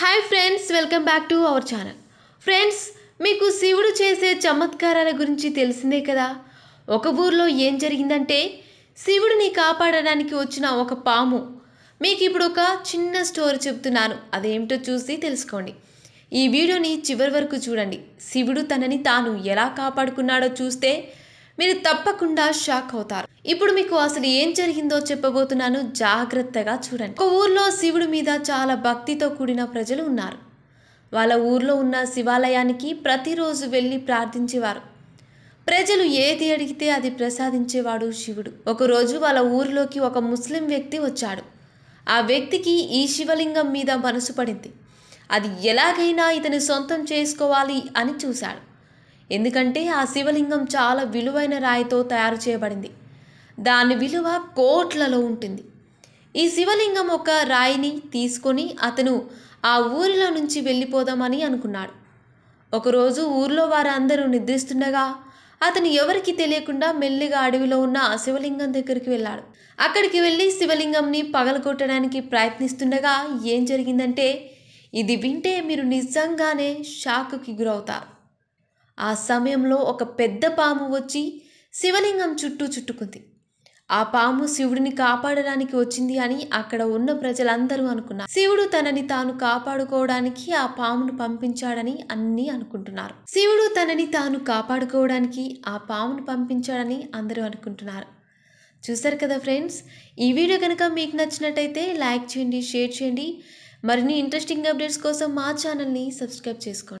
hi friends welcome back to our channel friends మీకు శివుడు చేసే చమత్కారాల గురించి తెలిసిందే కదా ఒక ఊర్లో ఏం జరిగిందంటే శివుడిని కాపాడడానికి వచ్చిన ఒక పాము మీకు ఇప్పుడు ఒక చిన్న స్టోరీ చెప్తున్నాను అదేమిటో చూసి తెలుసుకోండి ఈ వీడియోని చివరి వరకు చూడండి శివుడు తనని తాను ఎలా కాపాడుకున్నాడో చూస్తే మీరు తప్పకుండా షాక్ అవుతారు ఇప్పుడు మీకు అసలు ఏం జరిగిందో చెప్పబోతున్నాను జాగ్రత్తగా చూడండి ఒక ఊర్లో శివుడి మీద చాలా భక్తితో కూడిన ప్రజలు ఉన్నారు వాళ్ళ ఊర్లో ఉన్న శివాలయానికి ప్రతిరోజు వెళ్ళి ప్రార్థించేవారు ప్రజలు ఏది అడిగితే అది ప్రసాదించేవాడు శివుడు ఒకరోజు వాళ్ళ ఊరిలోకి ఒక ముస్లిం వ్యక్తి వచ్చాడు ఆ వ్యక్తికి ఈ శివలింగం మీద మనసు పడింది అది ఎలాగైనా ఇతని సొంతం చేసుకోవాలి అని చూశాడు ఎందుకంటే ఆ శివలింగం చాలా విలువైన రాయితో తయారు చేయబడింది దాని విలువ కోట్లలో ఉంటుంది ఈ శివలింగం ఒక రాయిని తీసుకొని అతను ఆ ఊరిలో నుంచి వెళ్ళిపోదామని అనుకున్నాడు ఒకరోజు ఊర్లో వారందరూ నిద్రిస్తుండగా అతను ఎవరికి తెలియకుండా మెల్లిగా అడవిలో ఉన్న శివలింగం దగ్గరికి వెళ్ళాడు అక్కడికి వెళ్ళి శివలింగంని పగలగొట్టడానికి ప్రయత్నిస్తుండగా ఏం జరిగిందంటే ఇది వింటే మీరు నిజంగానే షాక్కి గురవుతారు ఆ సమయంలో ఒక పెద్ద పాము వచ్చి శివలింగం చుట్టూ చుట్టుకుంది ఆ పాము శివుడిని కాపాడడానికి వచ్చింది అని అక్కడ ఉన్న ప్రజలందరూ అనుకున్నారు శివుడు తనని తాను కాపాడుకోవడానికి ఆ పామును పంపించాడని అన్నీ అనుకుంటున్నారు శివుడు తనని తాను కాపాడుకోవడానికి ఆ పామును పంపించాడని అందరూ అనుకుంటున్నారు చూసారు కదా ఫ్రెండ్స్ ఈ వీడియో కనుక మీకు నచ్చినట్టయితే లైక్ చేయండి షేర్ చేయండి మరిన్ని ఇంట్రెస్టింగ్ అప్డేట్స్ కోసం మా ఛానల్ని సబ్స్క్రైబ్ చేసుకోండి